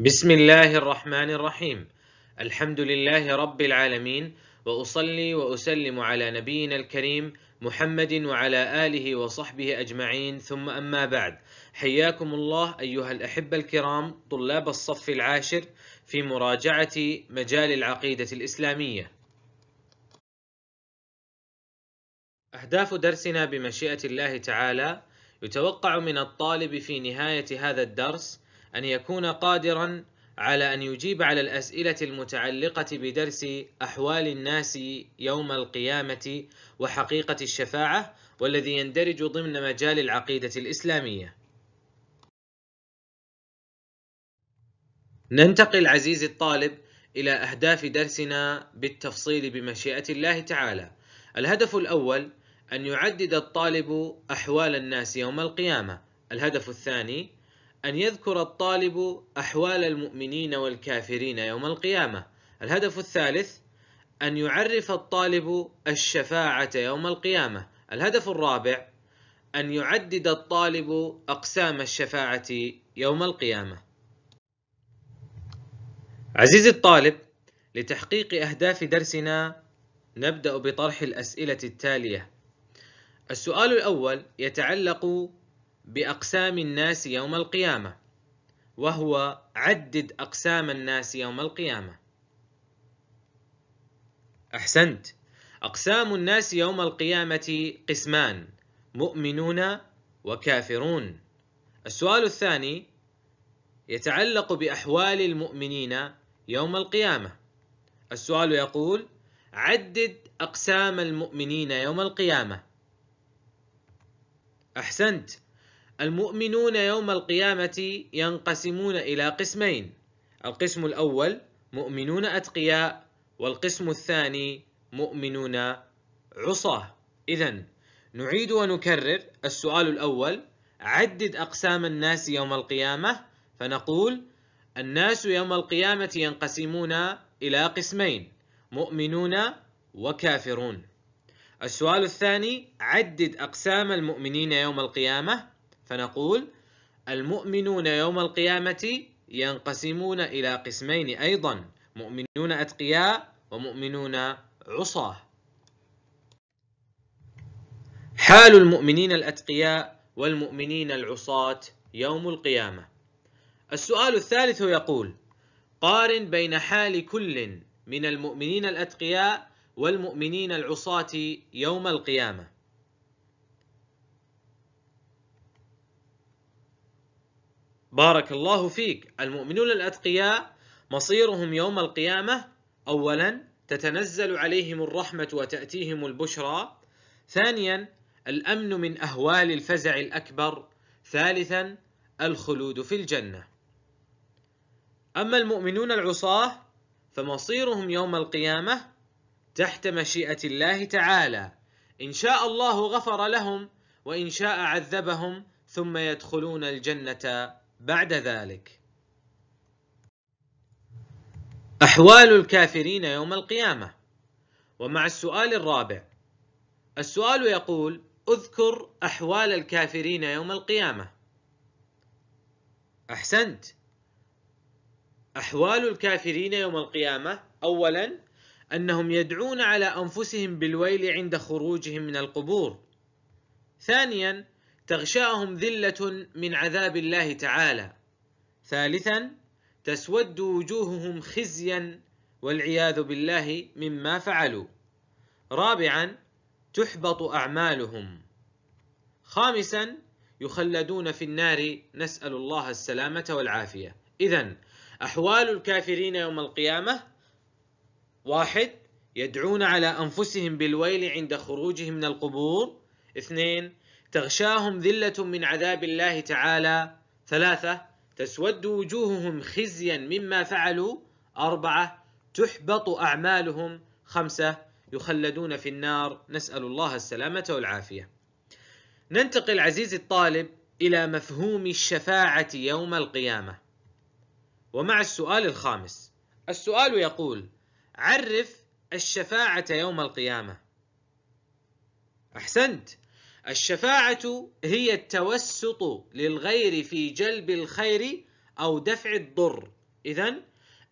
بسم الله الرحمن الرحيم الحمد لله رب العالمين واصلي واسلم على نبينا الكريم محمد وعلى اله وصحبه اجمعين ثم اما بعد حياكم الله ايها الاحبه الكرام طلاب الصف العاشر في مراجعه مجال العقيده الاسلاميه اهداف درسنا بمشيئه الله تعالى يتوقع من الطالب في نهايه هذا الدرس أن يكون قادرا على أن يجيب على الأسئلة المتعلقة بدرس أحوال الناس يوم القيامة وحقيقة الشفاعة والذي يندرج ضمن مجال العقيدة الإسلامية. ننتقل عزيزي الطالب إلى أهداف درسنا بالتفصيل بمشيئة الله تعالى. الهدف الأول أن يعدد الطالب أحوال الناس يوم القيامة. الهدف الثاني أن يذكر الطالب أحوال المؤمنين والكافرين يوم القيامة الهدف الثالث أن يعرف الطالب الشفاعة يوم القيامة الهدف الرابع أن يعدد الطالب أقسام الشفاعة يوم القيامة عزيزي الطالب لتحقيق أهداف درسنا نبدأ بطرح الأسئلة التالية السؤال الأول يتعلق باقسام الناس يوم القيامه وهو عدد اقسام الناس يوم القيامه احسنت اقسام الناس يوم القيامه قسمان مؤمنون وكافرون السؤال الثاني يتعلق باحوال المؤمنين يوم القيامه السؤال يقول عدد اقسام المؤمنين يوم القيامه احسنت المؤمنون يوم القيامة ينقسمون إلى قسمين القسم الأول مؤمنون أتقياء والقسم الثاني مؤمنون عصاة إذا نعيد ونكرر السؤال الأول عدد أقسام الناس يوم القيامة فنقول الناس يوم القيامة ينقسمون إلى قسمين مؤمنون وكافرون السؤال الثاني عدد أقسام المؤمنين يوم القيامة فنقول المؤمنون يوم القيامة ينقسمون إلى قسمين أيضا مؤمنون أتقياء ومؤمنون عصاة حال المؤمنين الأتقياء والمؤمنين العصاة يوم القيامة السؤال الثالث يقول قارن بين حال كل من المؤمنين الأتقياء والمؤمنين العصاة يوم القيامة بارك الله فيك المؤمنون الأتقياء مصيرهم يوم القيامة أولا تتنزل عليهم الرحمة وتأتيهم البشرى ثانيا الأمن من أهوال الفزع الأكبر ثالثا الخلود في الجنة أما المؤمنون العصاة فمصيرهم يوم القيامة تحت مشيئة الله تعالى إن شاء الله غفر لهم وإن شاء عذبهم ثم يدخلون الجنة بعد ذلك أحوال الكافرين يوم القيامة ومع السؤال الرابع السؤال يقول اذكر أحوال الكافرين يوم القيامة أحسنت أحوال الكافرين يوم القيامة أولا أنهم يدعون على أنفسهم بالويل عند خروجهم من القبور ثانيا تغشاهم ذلة من عذاب الله تعالى. ثالثا تسود وجوههم خزيا والعياذ بالله مما فعلوا. رابعا تحبط اعمالهم. خامسا يخلدون في النار نسأل الله السلامة والعافية. إذا أحوال الكافرين يوم القيامة واحد يدعون على أنفسهم بالويل عند خروجهم من القبور اثنين تغشاهم ذلة من عذاب الله تعالى ثلاثة تسود وجوههم خزيا مما فعلوا أربعة تحبط أعمالهم خمسة يخلدون في النار نسأل الله السلامة والعافية ننتقل عزيزي الطالب إلى مفهوم الشفاعة يوم القيامة ومع السؤال الخامس السؤال يقول عرف الشفاعة يوم القيامة أحسنت الشفاعة هي التوسط للغير في جلب الخير أو دفع الضر إذا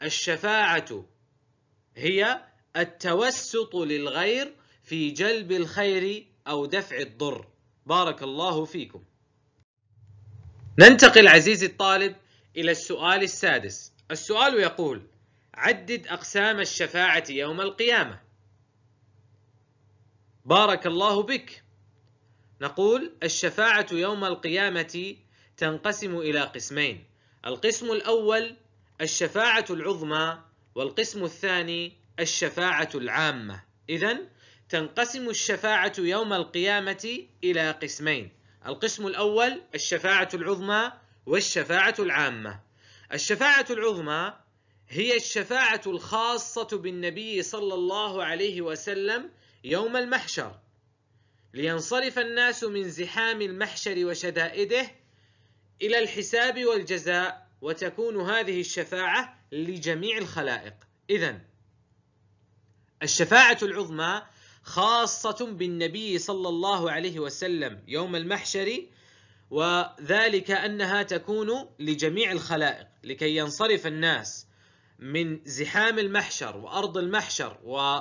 الشفاعة هي التوسط للغير في جلب الخير أو دفع الضر بارك الله فيكم ننتقل عزيزي الطالب إلى السؤال السادس السؤال يقول عدد أقسام الشفاعة يوم القيامة بارك الله بك نقول الشفاعة يوم القيامة تنقسم إلى قسمين القسم الأول الشفاعة العظمى والقسم الثاني الشفاعة العامة إذا تنقسم الشفاعة يوم القيامة إلى قسمين القسم الأول الشفاعة العظمى والشفاعة العامة الشفاعة العظمى هي الشفاعة الخاصة بالنبي صلى الله عليه وسلم يوم المحشر لينصرف الناس من زحام المحشر وشدائده إلى الحساب والجزاء وتكون هذه الشفاعة لجميع الخلائق إذا الشفاعة العظمى خاصة بالنبي صلى الله عليه وسلم يوم المحشر وذلك أنها تكون لجميع الخلائق لكي ينصرف الناس من زحام المحشر وأرض المحشر و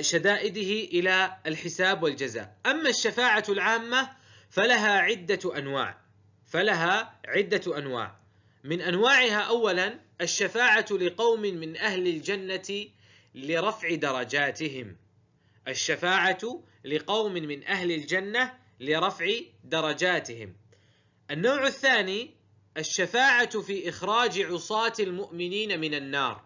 شدائده الى الحساب والجزاء اما الشفاعه العامه فلها عده انواع فلها عده انواع من انواعها اولا الشفاعه لقوم من اهل الجنه لرفع درجاتهم الشفاعه لقوم من اهل الجنه لرفع درجاتهم النوع الثاني الشفاعه في اخراج عصاه المؤمنين من النار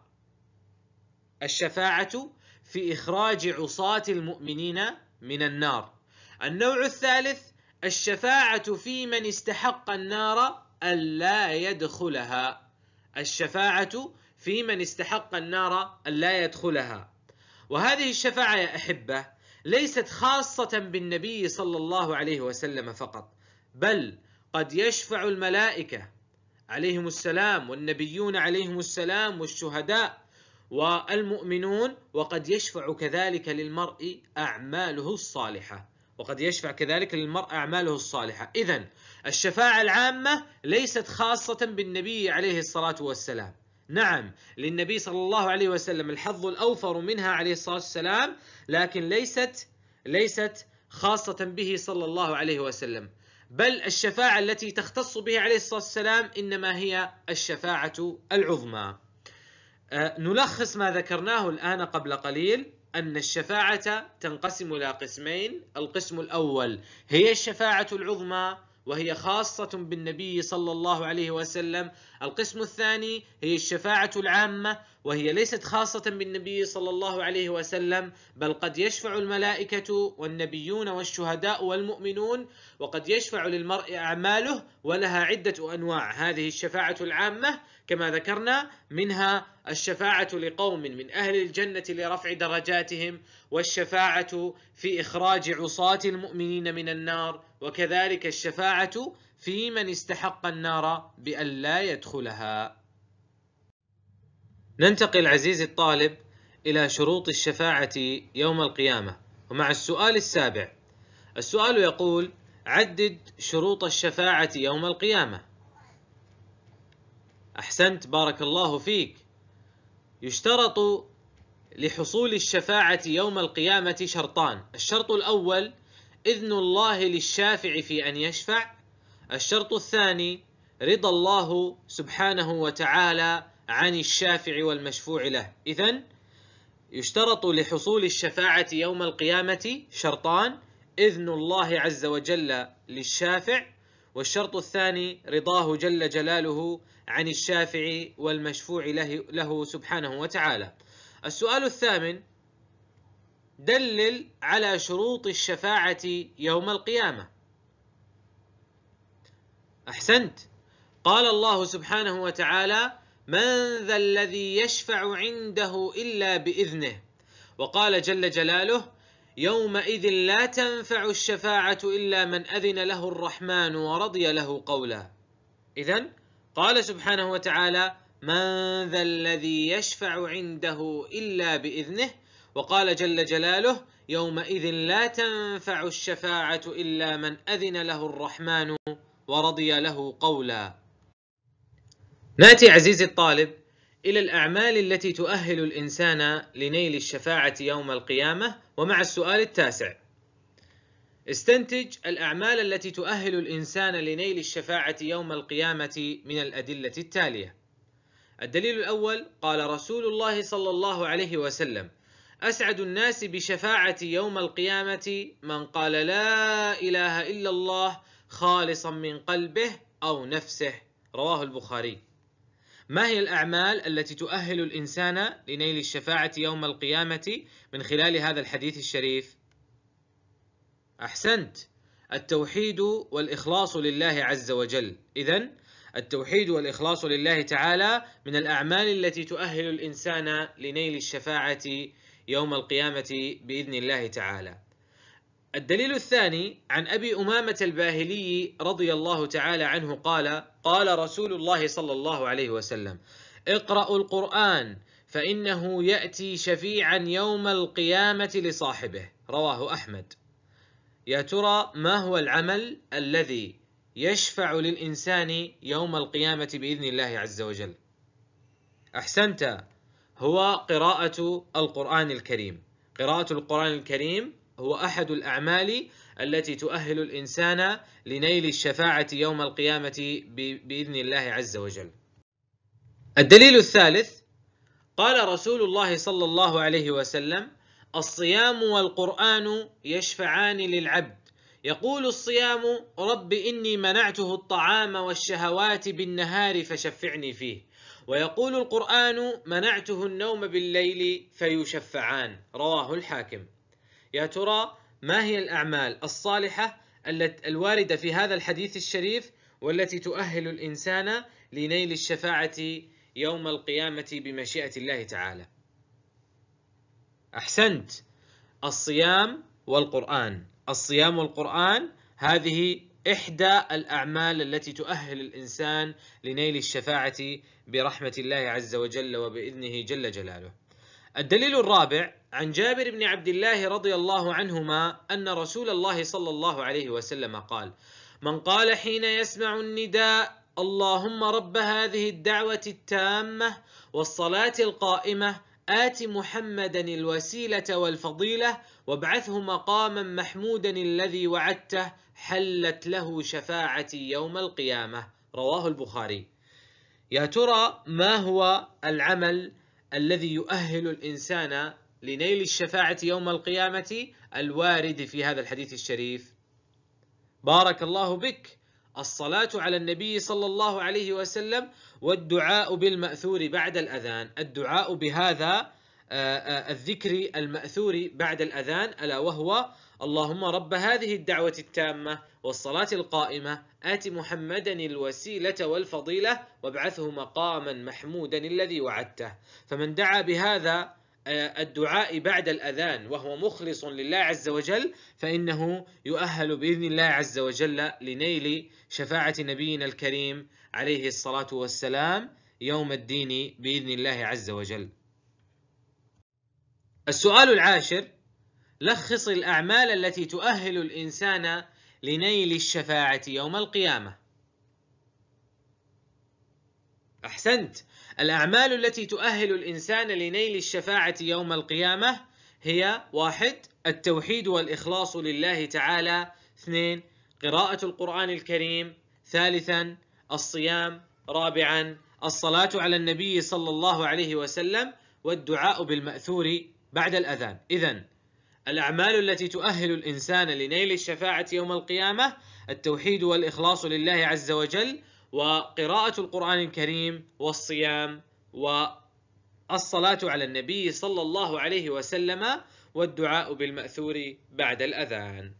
الشفاعه في إخراج عصاة المؤمنين من النار النوع الثالث الشفاعة في من استحق النار ألا يدخلها الشفاعة في من استحق النار ألا يدخلها وهذه الشفاعة يا أحبة ليست خاصة بالنبي صلى الله عليه وسلم فقط بل قد يشفع الملائكة عليهم السلام والنبيون عليهم السلام والشهداء والمؤمنون وقد يشفع كذلك للمرء أعماله الصالحة وقد يشفع كذلك للمرء أعماله الصالحة إذا الشفاعة العامة ليست خاصة بالنبي عليه الصلاة والسلام نعم للنبي صلى الله عليه وسلم الحظ الأوفر منها عليه الصلاة والسلام لكن ليست ليست خاصة به صلى الله عليه وسلم بل الشفاعة التي تختص به عليه الصلاة والسلام إنما هي الشفاعة العظمى نلخص ما ذكرناه الآن قبل قليل أن الشفاعة تنقسم إلى قسمين، القسم الأول هي الشفاعة العظمى وهي خاصة بالنبي صلى الله عليه وسلم، القسم الثاني هي الشفاعة العامة وهي ليست خاصة بالنبي صلى الله عليه وسلم بل قد يشفع الملائكة والنبيون والشهداء والمؤمنون وقد يشفع للمرء أعماله ولها عدة أنواع هذه الشفاعة العامة كما ذكرنا منها الشفاعة لقوم من أهل الجنة لرفع درجاتهم والشفاعة في إخراج عصاة المؤمنين من النار وكذلك الشفاعة في من استحق النار بأن لا يدخلها ننتقل عزيزي الطالب إلى شروط الشفاعة يوم القيامة ومع السؤال السابع السؤال يقول عدد شروط الشفاعة يوم القيامة أحسنت بارك الله فيك يشترط لحصول الشفاعة يوم القيامة شرطان الشرط الأول إذن الله للشافع في أن يشفع الشرط الثاني رضا الله سبحانه وتعالى عن الشافع والمشفوع له إذا يشترط لحصول الشفاعة يوم القيامة شرطان إذن الله عز وجل للشافع والشرط الثاني رضاه جل جلاله عن الشافع والمشفوع له, له سبحانه وتعالى السؤال الثامن دلل على شروط الشفاعة يوم القيامة أحسنت قال الله سبحانه وتعالى من ذا الذي يشفع عنده إلا بإذنه وقال جل جلاله يومئذ لا تنفع الشفاعة إلا من أذن له الرحمن ورضي له قولا إذا قال سبحانه وتعالى من ذا الذي يشفع عنده إلا بإذنه وقال جل جلاله يومئذ لا تنفع الشفاعة إلا من أذن له الرحمن ورضي له قولا ناتي عزيزي الطالب إلى الأعمال التي تؤهل الإنسان لنيل الشفاعة يوم القيامة ومع السؤال التاسع استنتج الأعمال التي تؤهل الإنسان لنيل الشفاعة يوم القيامة من الأدلة التالية الدليل الأول قال رسول الله صلى الله عليه وسلم أسعد الناس بشفاعة يوم القيامة من قال لا إله إلا الله خالصا من قلبه أو نفسه رواه البخاري ما هي الأعمال التي تؤهل الإنسان لنيل الشفاعة يوم القيامة من خلال هذا الحديث الشريف؟ أحسنت التوحيد والإخلاص لله عز وجل إذا التوحيد والإخلاص لله تعالى من الأعمال التي تؤهل الإنسان لنيل الشفاعة يوم القيامة بإذن الله تعالى الدليل الثاني عن ابي امامه الباهلي رضي الله تعالى عنه قال قال رسول الله صلى الله عليه وسلم اقرأوا القرآن فإنه يأتي شفيعا يوم القيامة لصاحبه رواه أحمد يا ترى ما هو العمل الذي يشفع للإنسان يوم القيامة بإذن الله عز وجل أحسنت هو قراءة القرآن الكريم قراءة القرآن الكريم هو أحد الأعمال التي تؤهل الإنسان لنيل الشفاعة يوم القيامة بإذن الله عز وجل. الدليل الثالث قال رسول الله صلى الله عليه وسلم: الصيام والقرآن يشفعان للعبد. يقول الصيام: رب إني منعته الطعام والشهوات بالنهار فشفعني فيه. ويقول القرآن: منعته النوم بالليل فيشفعان. رواه الحاكم. يا ترى ما هي الأعمال الصالحة الواردة في هذا الحديث الشريف والتي تؤهل الإنسان لنيل الشفاعة يوم القيامة بمشيئة الله تعالى أحسنت الصيام والقرآن الصيام والقرآن هذه إحدى الأعمال التي تؤهل الإنسان لنيل الشفاعة برحمة الله عز وجل وبإذنه جل جلاله. الدليل الرابع عن جابر بن عبد الله رضي الله عنهما ان رسول الله صلى الله عليه وسلم قال: من قال حين يسمع النداء اللهم رب هذه الدعوه التامه والصلاه القائمه ات محمدا الوسيله والفضيله وابعثه مقاما محمودا الذي وعدته حلت له شفاعتي يوم القيامه رواه البخاري. يا ترى ما هو العمل الذي يؤهل الانسان لنيل الشفاعة يوم القيامة الوارد في هذا الحديث الشريف. بارك الله بك. الصلاة على النبي صلى الله عليه وسلم والدعاء بالمأثور بعد الأذان، الدعاء بهذا آه، آه، الذكر المأثور بعد الأذان ألا وهو اللهم رب هذه الدعوة التامة والصلاة القائمة آت محمدا الوسيلة والفضيلة وابعثه مقاما محمودا الذي وعدته، فمن دعا بهذا الدعاء بعد الأذان وهو مخلص لله عز وجل فإنه يؤهل بإذن الله عز وجل لنيل شفاعة نبينا الكريم عليه الصلاة والسلام يوم الدين بإذن الله عز وجل. السؤال العاشر لخص الأعمال التي تؤهل الإنسان لنيل الشفاعة يوم القيامة. أحسنت الأعمال التي تؤهل الإنسان لنيل الشفاعة يوم القيامة هي واحد التوحيد والإخلاص لله تعالى اثنين قراءة القرآن الكريم ثالثا الصيام رابعا الصلاة على النبي صلى الله عليه وسلم والدعاء بالمأثور بعد الأذان إذا الأعمال التي تؤهل الإنسان لنيل الشفاعة يوم القيامة التوحيد والإخلاص لله عز وجل وقراءة القرآن الكريم والصيام والصلاة على النبي صلى الله عليه وسلم والدعاء بالمأثور بعد الأذان.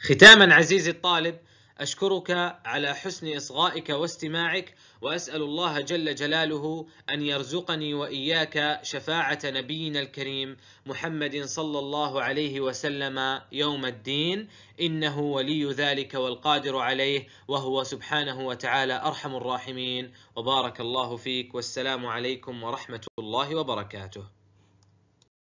ختاما عزيزي الطالب أشكرك على حسن إصغائك واستماعك وأسأل الله جل جلاله أن يرزقني وإياك شفاعة نبينا الكريم محمد صلى الله عليه وسلم يوم الدين إنه ولي ذلك والقادر عليه وهو سبحانه وتعالى أرحم الراحمين وبارك الله فيك والسلام عليكم ورحمة الله وبركاته